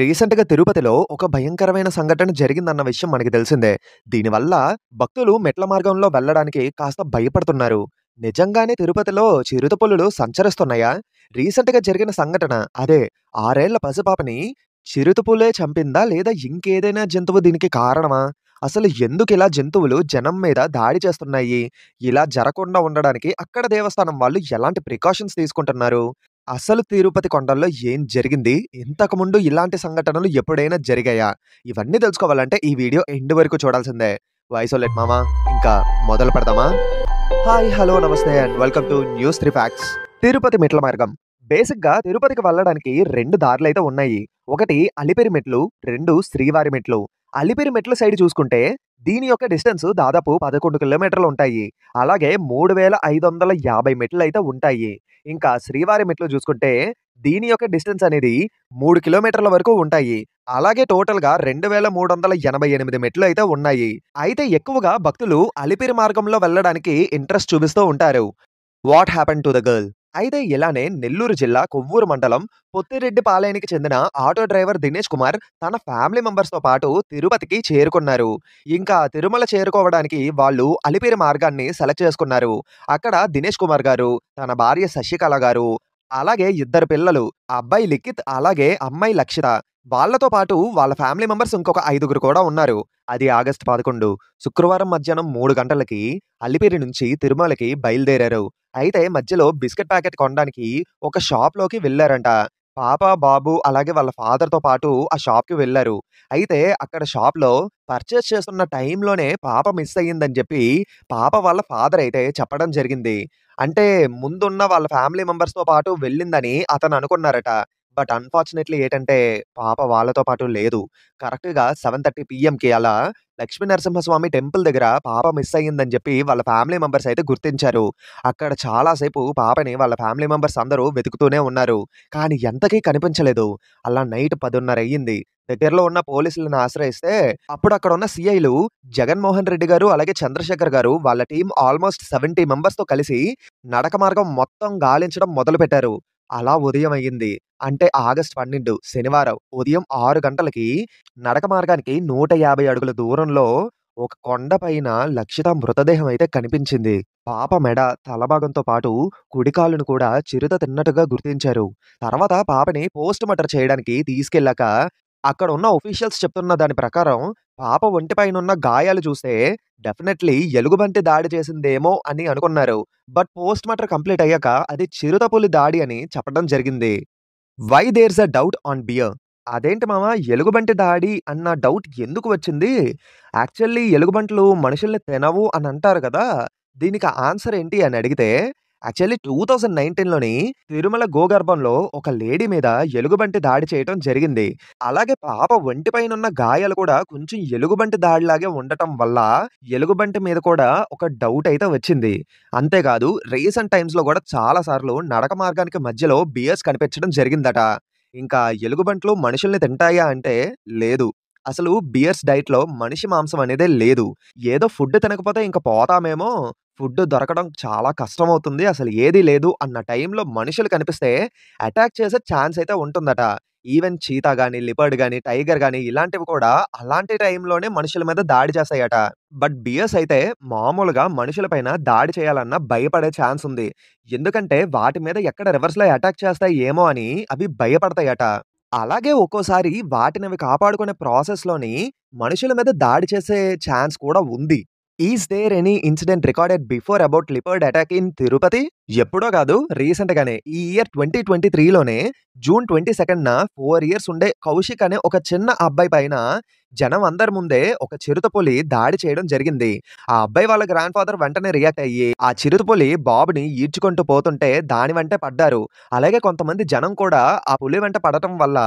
రీసెంట్గా తిరుపతిలో ఒక భయంకరమైన సంఘటన జరిగిందన్న విషయం మనకి తెలిసిందే దీనివల్ల భక్తులు మెట్ల మార్గంలో వెళ్ళడానికి కాస్త భయపడుతున్నారు నిజంగానే తిరుపతిలో చిరుతపులులు సంచరిస్తున్నాయా రీసెంట్గా జరిగిన సంఘటన అదే ఆరేళ్ల పసిపాపని చిరుతపులే చంపిందా లేదా ఇంకేదైనా జంతువు దీనికి కారణమా అసలు ఎందుకు ఇలా జంతువులు జనం మీద దాడి చేస్తున్నాయి ఇలా జరగకుండా ఉండడానికి అక్కడ దేవస్థానం వాళ్ళు ఎలాంటి ప్రికాషన్స్ తీసుకుంటున్నారు అసలు తిరుపతి కొండల్లో ఏం జరిగింది ఇంతకుముందు ఇలాంటి సంఘటనలు ఎప్పుడైనా జరిగాయా ఇవన్నీ తెలుసుకోవాలంటే ఈ వీడియో ఎండ్ వరకు చూడాల్సిందే లెట్ మామా ఇంకా మొదలు పెడదామా హాయ్ హలో నమస్తే and welcome to news three facts Tirupati మెట్ల మార్గం బేసిక్గా తిరుపతికి వెళ్ళడానికి రెండు దారులు అయితే ఉన్నాయి ఒకటి అలిపిరి మెట్లు రెండు శ్రీవారి మెట్లు అలిపిరి మెట్ల సైడ్ చూసుకుంటే దీని యొక్క డిస్టెన్స్ దాదాపు పదకొండు కిలోమీటర్లు ఉంటాయి అలాగే మూడు వేల ఐదు వందల యాభై మెట్లు అయితే ఉంటాయి ఇంకా శ్రీవారి మెట్లు చూసుకుంటే దీని యొక్క డిస్టెన్స్ అనేది మూడు కిలోమీటర్ల వరకు ఉంటాయి అలాగే టోటల్ గా రెండు వేల మూడు వందల ఎనభై ఎనిమిది మెట్లు అయితే ఉన్నాయి అయితే ఎక్కువగా భక్తులు అలిపిరి మార్గంలో వెళ్ళడానికి ఇంట్రెస్ట్ చూపిస్తూ ఉంటారు what happen to the girl అయితే ఇలానే నెల్లూరు జిల్లా కొవ్వూరు మండలం పొత్తిరెడ్డి పాలేనికి చెందిన ఆటో డ్రైవర్ దినేష్ కుమార్ తన ఫ్యామిలీ మెంబర్స్తో పాటు తిరుపతికి చేరుకున్నారు ఇంకా తిరుమల చేరుకోవడానికి వాళ్ళు అలిపిరి మార్గాన్ని సెలెక్ట్ చేసుకున్నారు అక్కడ దినేష్ కుమార్ గారు తన భార్య శశికళ గారు అలాగే ఇద్దరు పిల్లలు అబ్బాయి లిఖిత్ అలాగే అమ్మాయి లక్షిత వాళ్లతో పాటు వాళ్ళ ఫ్యామిలీ మెంబర్స్ ఇంకొక ఐదుగురు కూడా ఉన్నారు అది ఆగస్టు పదకొండు శుక్రవారం మధ్యాహ్నం మూడు గంటలకి అల్లిపేరి నుంచి తిరుమలకి బయలుదేరారు అయితే మధ్యలో బిస్కెట్ ప్యాకెట్ కొనడానికి ఒక షాప్లోకి వెళ్ళారంట పాప బాబు అలాగే వాళ్ళ ఫాదర్తో పాటు ఆ షాప్కి వెళ్ళారు అయితే అక్కడ షాప్లో పర్చేస్ చేస్తున్న టైంలోనే పాప మిస్ అయ్యిందని చెప్పి పాప వాళ్ళ ఫాదర్ అయితే చెప్పడం జరిగింది అంటే ముందున్న వాళ్ళ ఫ్యామిలీ మెంబర్స్‌తో పాటు వెళ్ళిందని అతను అనుకున్నారట. బట్ అన్‌ఫార్చునేట్‌లీ ఏంటంటే పాప వాళ్ళతో పాటు లేదు. కరెక్ట్‌గా థర్టీ పీఎంకి అలా లక్ష్మీ నరసింహస్వామి టెంపుల్ దగ్గర పాప మిస్ అయిందని చెప్పి వాళ్ళ ఫ్యామిలీ మెంబర్స్ అయితే గుర్తించారు. అక్కడ చాలాసేపు పాపని వాళ్ళ ఫ్యామిలీ మెంబర్స్ అందరూ వెతుకుతూనే ఉన్నారు. కానీ ఎంతకీ కనిపించలేదు. అలా నైట్ పదిన్నర అయింది. దగ్గరలో ఉన్న పోలీసులను ఆశ్రయిస్తే అప్పుడు అక్కడ ఉన్న సిఐలు జగన్మోహన్ రెడ్డి గారు అలాగే చంద్రశేఖర్ గారు వాళ్ళ టీం ఆల్మోస్ట్ సెవెంటీ తో కలిసి నడక మార్గం మొత్తం గాలించడం మొదలుపెట్టారు అలా ఉదయం అయ్యింది అంటే ఆగస్ట్ పన్నెండు శనివారం ఉదయం ఆరు గంటలకి నడక మార్గానికి నూట యాభై అడుగుల దూరంలో ఒక కొండపైన లక్షిత మృతదేహం అయితే కనిపించింది పాప మెడ తలభాగంతో పాటు కుడికాలును కూడా చిరుత తిన్నట్టుగా గుర్తించారు తర్వాత పాపని పోస్ట్ మార్టం చేయడానికి తీసుకెళ్లాక అక్కడ ఉన్న ఒఫీషియల్స్ చెప్తున్న దాని ప్రకారం పాప ఒంటిపైన ఉన్న గాయాలు చూస్తే డెఫినెట్లీ ఎలుగుబంటి దాడి చేసిందేమో అని అనుకున్నారు బట్ పోస్ట్ మార్టం కంప్లీట్ అయ్యాక అది చిరుతపులి దాడి అని చెప్పడం జరిగింది why there's a doubt on bear అదేంటి మామ ఎలుగుబంటి దాడి అన్న డౌట్ ఎందుకు వచ్చింది యాక్చువల్లీ ఎలుగుబంట్లు మనుషుల్ని తినవు అని అంటారు కదా దీనికి ఆన్సర్ ఏంటి అని అడిగితే యాక్చువల్లీ టూ థౌజండ్ నైన్టీన్లోని తిరుమల గోగర్భంలో ఒక లేడీ మీద ఎలుగుబంటి దాడి చేయటం జరిగింది అలాగే పాప ఒంటిపైన ఉన్న గాయాలు కూడా కొంచెం ఎలుగుబంటి దాడిలాగే ఉండటం వల్ల ఎలుగుబంటి మీద కూడా ఒక డౌట్ అయితే వచ్చింది అంతేకాదు రీసెంట్ టైమ్స్లో కూడా చాలాసార్లు నడక మార్గానికి మధ్యలో బియర్స్ కనిపించడం జరిగిందట ఇంకా ఎలుగుబంట్లు మనుషుల్ని తింటాయా అంటే లేదు అసలు బియర్స్ డైట్లో మనిషి మాంసం అనేదే లేదు ఏదో ఫుడ్ తినకపోతే ఇంకా పోతామేమో ఫుడ్ దొరకడం చాలా కష్టం అవుతుంది. అసలు ఏదీ లేదు అన్న టైంలో మనుషులు కనిపిస్తే అటాక్ చేసే ఛాన్స్ అయితే ఉంటుందట. ఈవెన్ చీతా గాని, లిపర్డ్ గాని, టైగర్ గాని ఇలాంటివి కూడా అలాంటి టైంలోనే మనుషుల మీద దాడి చేస్తాయట. బట్ బియర్స్ అయితే మామూలుగా మనుషుల దాడి చేయాలన్న భయపడే ఛాన్స్ ఉంది. ఎందుకంటే వాటి మీద ఎక్కడ రివర్స్‌లో అటాక్ చేస్తాయి ఏమో అని అవి భయపడతాయట. అలాగే ఒక్కోసారి అవి కాపాడుకునే ప్రాసెస్‌లోని మనుషుల మీద దాడి చేసే ఛాన్స్ కూడా ఉంది. Is there any incident recorded before about leopard attack in Tirupati ఎప్పుడో కాదు రీసెంట్ గానే ఈ ఇయర్ ట్వంటీ ట్వంటీ త్రీలోనే జూన్ ట్వంటీ సెకండ్న ఫోర్ ఇయర్స్ ఉండే కౌశిక్ అనే ఒక చిన్న అబ్బాయి పైన జనం అందరి ముందే ఒక చిరుతపులి దాడి చేయడం జరిగింది ఆ అబ్బాయి వాళ్ళ గ్రాండ్ ఫాదర్ వెంటనే రియాక్ట్ అయ్యి ఆ చిరుతపులి బాబుని ఈడ్చుకుంటూ పోతుంటే దాని వెంటే పడ్డారు అలాగే కొంతమంది జనం కూడా ఆ పులి వెంట పడటం వల్ల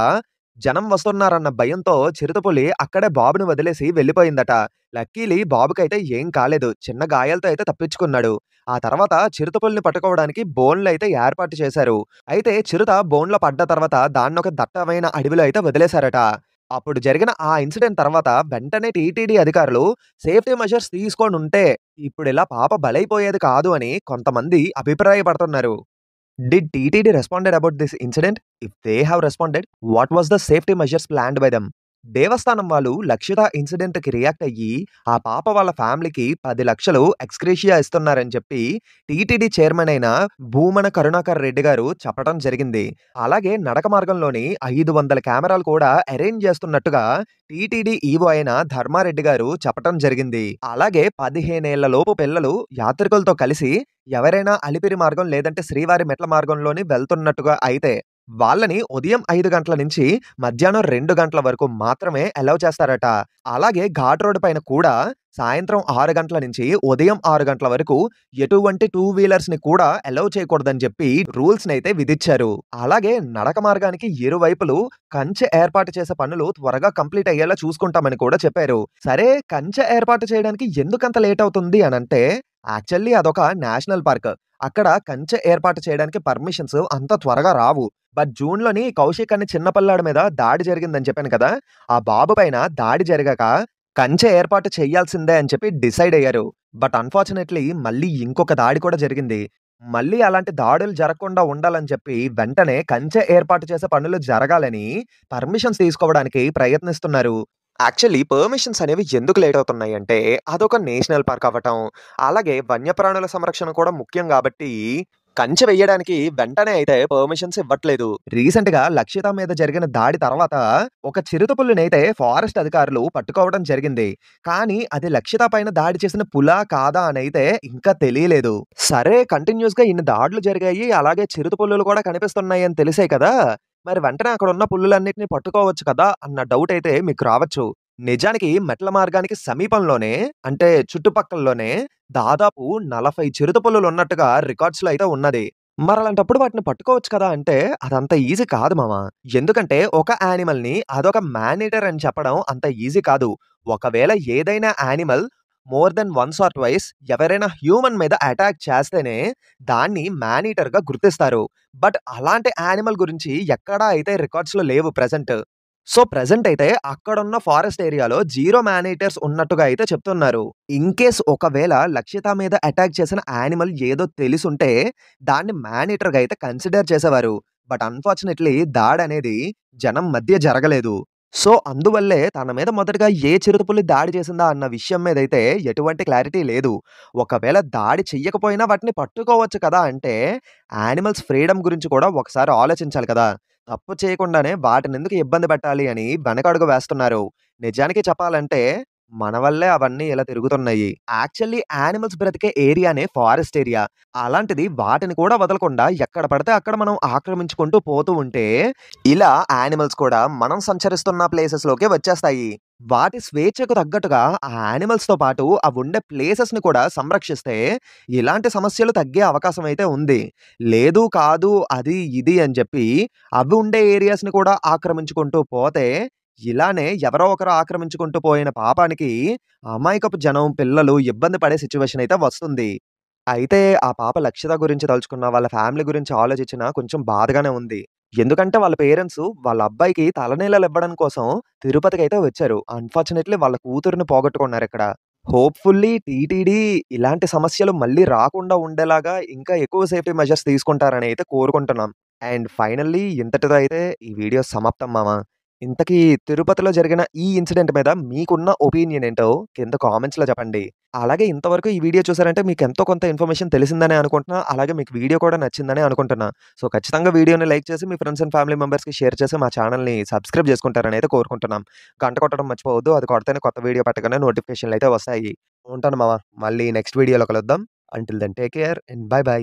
జనం వస్తున్నారన్న భయంతో చిరుతపులి అక్కడే బాబుని వదిలేసి వెళ్ళిపోయిందట లక్కీలి బాబుకైతే ఏం కాలేదు చిన్న గాయాలతో అయితే తప్పించుకున్నాడు ఆ తర్వాత చిరుతపుల్ని పట్టుకోవడానికి బోన్లు అయితే ఏర్పాటు చేశారు అయితే చిరుత బోన్లో పడ్డ తర్వాత దాన్ని ఒక దట్టమైన అడవిలో అయితే వదిలేశారట అప్పుడు జరిగిన ఆ ఇన్సిడెంట్ తర్వాత వెంటనే టీటీడీ అధికారులు సేఫ్టీ మెషర్స్ తీసుకొని ఉంటే ఇప్పుడు ఇలా పాప బలైపోయేది కాదు అని కొంతమంది అభిప్రాయపడుతున్నారు Did TTD responded about this incident? If they have responded, what was the safety measures planned by them? దేవస్థానం వాళ్ళు లక్షిత ఇన్సిడెంట్కి రియాక్ట్ అయ్యి ఆ పాప వాళ్ళ ఫ్యామిలీకి పది లక్షలు ఎక్స్క్రేషియా ఇస్తున్నారని చెప్పి టీటీడీ చైర్మన్ అయిన భూమన కరుణాకర్ రెడ్డి గారు చెప్పడం జరిగింది అలాగే నడక మార్గంలోని ఐదు వందల కెమెరాలు కూడా అరేంజ్ చేస్తున్నట్టుగా టీటీడీ ఈవో అయిన ధర్మారెడ్డి గారు చెప్పడం జరిగింది అలాగే పదిహేనేళ్ల లోపు పిల్లలు యాత్రికులతో కలిసి ఎవరైనా అలిపిరి మార్గం లేదంటే శ్రీవారి మెట్ల మార్గంలోని వెళ్తున్నట్టుగా అయితే వాళ్ళని ఉదయం ఐదు గంటల నుంచి మధ్యాహ్నం రెండు గంటల వరకు మాత్రమే అలౌ చేస్తారట అలాగే ఘాట్ రోడ్ పైన కూడా సాయంత్రం ఆరు గంటల నుంచి ఉదయం ఆరు గంటల వరకు ఎటువంటి టూ వీలర్స్ ని కూడా అలౌ చేయకూడదని చెప్పి రూల్స్ అయితే విధించారు అలాగే నడక మార్గానికి ఇరువైపులు కంచె ఏర్పాటు చేసే పనులు త్వరగా కంప్లీట్ అయ్యేలా చూసుకుంటామని కూడా చెప్పారు సరే కంచె ఏర్పాటు చేయడానికి ఎందుకంత లేట్ అవుతుంది అని అంటే యాక్చువల్లీ అదొక నేషనల్ పార్క్ అక్కడ కంచె ఏర్పాటు చేయడానికి పర్మిషన్స్ అంత త్వరగా రావు బట్ జూన్లోని కౌశిక్ అనే చిన్నపల్లాడి మీద దాడి జరిగిందని చెప్పాను కదా ఆ బాబు పైన దాడి జరగక కంచె ఏర్పాటు చేయాల్సిందే అని చెప్పి డిసైడ్ అయ్యారు బట్ అన్ఫార్చునేట్లీ మళ్ళీ ఇంకొక దాడి కూడా జరిగింది మళ్ళీ అలాంటి దాడులు జరగకుండా ఉండాలని చెప్పి వెంటనే కంచె ఏర్పాటు చేసే పనులు జరగాలని పర్మిషన్స్ తీసుకోవడానికి ప్రయత్నిస్తున్నారు యాక్చువల్లీ పర్మిషన్స్ అనేవి ఎందుకు లేట్ అవుతున్నాయి అంటే అదొక నేషనల్ పార్క్ అవ్వటం అలాగే వన్యప్రాణుల సంరక్షణ కూడా ముఖ్యం కాబట్టి కంచె వేయడానికి వెంటనే అయితే పర్మిషన్స్ ఇవ్వట్లేదు రీసెంట్ గా లక్షిత మీద జరిగిన దాడి తర్వాత ఒక చిరుత అయితే ఫారెస్ట్ అధికారులు పట్టుకోవడం జరిగింది కానీ అది లక్షిత పైన దాడి చేసిన పులా కాదా అని అయితే ఇంకా తెలియలేదు సరే కంటిన్యూస్ గా ఇన్ని దాడులు జరిగాయి అలాగే చిరుత పుల్లులు కూడా కనిపిస్తున్నాయి అని తెలిసే కదా మరి వెంటనే అక్కడ ఉన్న పుల్లులన్నింటినీ పట్టుకోవచ్చు కదా అన్న డౌట్ అయితే మీకు రావచ్చు నిజానికి మెట్ల మార్గానికి సమీపంలోనే అంటే చుట్టుపక్కలలోనే దాదాపు నలభై చిరుత పుల్లులు ఉన్నట్టుగా రికార్డ్స్లో అయితే ఉన్నది మరి అలాంటప్పుడు వాటిని పట్టుకోవచ్చు కదా అంటే అదంత ఈజీ కాదు మామ ఎందుకంటే ఒక యానిమల్ని అదొక మ్యానేటర్ అని చెప్పడం అంత ఈజీ కాదు ఒకవేళ ఏదైనా animal more then once or twice ఎవరైనా హ్యూమన్ మీద అటాక్ చేస్తేనే దాన్ని మ్యాన్ గుర్తిస్తారు బట్ అలాంటి యానిమల్ గురించి ఎక్కడా అయితే రికార్డ్స్లో లేవు ప్రజెంట్ సో ప్రజెంట్ అయితే అక్కడున్న ఫారెస్ట్ ఏరియాలో జీరో మేనేటర్స్ ఉన్నట్టుగా అయితే చెప్తున్నారు ఇన్ కేస్ ఒకవేళ లక్షిత మీద అటాక్ చేసిన యానిమల్ ఏదో తెలిసుంటే దాన్ని మేనేటర్గా అయితే కన్సిడర్ చేసేవారు బట్ అన్ఫార్చునేట్లీ దాడనేది అనేది జనం మధ్య జరగలేదు సో అందువల్లే తన మీద మొదటగా ఏ చిరుతపుల్లి దాడి చేసిందా అన్న విషయం మీద అయితే ఎటువంటి క్లారిటీ లేదు. ఒకవేళ దాడి చెయ్యకపోయినా వాటిని పట్టుకోవచ్చు కదా! అంటే యానిమల్స్ ఫ్రీడమ్ గురించి కూడా ఒకసారి ఆలోచించాలి కదా! తప్పు చేయకుండానే ఎందుకు ఇబ్బంది పెట్టాలి అని వెనకడుగు వేస్తున్నారు. నిజానికి చెప్పాలంటే మన వల్లే అవన్నీ ఇలా తిరుగుతున్నాయి యాక్చువల్లీ యానిమల్స్ బ్రతికే ఏరియానే ఫారెస్ట్ ఏరియా అలాంటిది వాటిని కూడా వదలకుండా ఎక్కడ పడితే అక్కడ మనం ఆక్రమించుకుంటూ పోతూ ఉంటే ఇలా యానిమల్స్ కూడా మనం సంచరిస్తున్న ప్లేసెస్ లోకి వచ్చేస్తాయి వాటి స్వేచ్ఛకు తగ్గట్టుగా ఆ యానిమల్స్తో పాటు అవి ఉండే ప్లేసెస్ని కూడా సంరక్షిస్తే ఇలాంటి సమస్యలు తగ్గే అవకాశం అయితే ఉంది లేదు కాదు అది ఇది అని చెప్పి అవి ఉండే ఏరియాస్ని కూడా ఆక్రమించుకుంటూ పోతే ఇలానే ఎవరో ఒకరు ఆక్రమించుకుంటూ పోయిన పాపానికి అమాయకపు జనం పిల్లలు ఇబ్బంది పడే సిచ్యువేషన్ అయితే వస్తుంది అయితే ఆ పాప లక్షిత గురించి తలుచుకున్న వాళ్ళ ఫ్యామిలీ గురించి ఆలోచించిన కొంచెం బాధగానే ఉంది ఎందుకంటే వాళ్ళ పేరెంట్స్ వాళ్ళ అబ్బాయికి తలనీళ్ళలు ఇవ్వడం కోసం తిరుపతికి అయితే వచ్చారు అన్ఫార్చునేట్లీ వాళ్ళ కూతురుని పోగొట్టుకున్నారు ఇక్కడ హోప్ఫుల్లీ టీటీడీ ఇలాంటి సమస్యలు మళ్ళీ రాకుండా ఉండేలాగా ఇంకా ఎక్కువ సేఫ్టీ మెజర్స్ తీసుకుంటారని అయితే కోరుకుంటున్నాం అండ్ ఫైనల్లీ ఇంతటితో అయితే ఈ వీడియో సమాప్తం మామా ఇంతకీ తిరుపతిలో జరిగిన ఈ ఇన్సిడెంట్ మీద మీకున్న ఒపీనియన్ ఏంటో కింద కామెంట్స్లో చెప్పండి అలాగే ఇంతవరకు ఈ వీడియో చూసారంటే మీకు ఎంతో కొంత ఇన్ఫర్మేషన్ తెలిసిందని అనుకుంటున్నా అలాగే మీకు వీడియో కూడా నచ్చిందని అనుకుంటున్నా సో ఖచ్చితంగా వీడియోని లైక్ చేసి మీ ఫ్రెండ్స్ అండ్ ఫ్యామిలీ మెంబర్స్కి షేర్ చేసి మా ఛానల్ని సబ్స్క్రైబ్ చేసుకుంటారని అయితే కోరుకుంటున్నాం గంట కొట్టడం మర్చిపోవద్దు అది కొడితేనే కొత్త వీడియో పెట్టగానే నోటిఫికేషన్లు అయితే వస్తాయి ఉంటాను మావా మళ్ళీ నెక్స్ట్ వీడియోలో కలుద్దాం until then take care and bye bye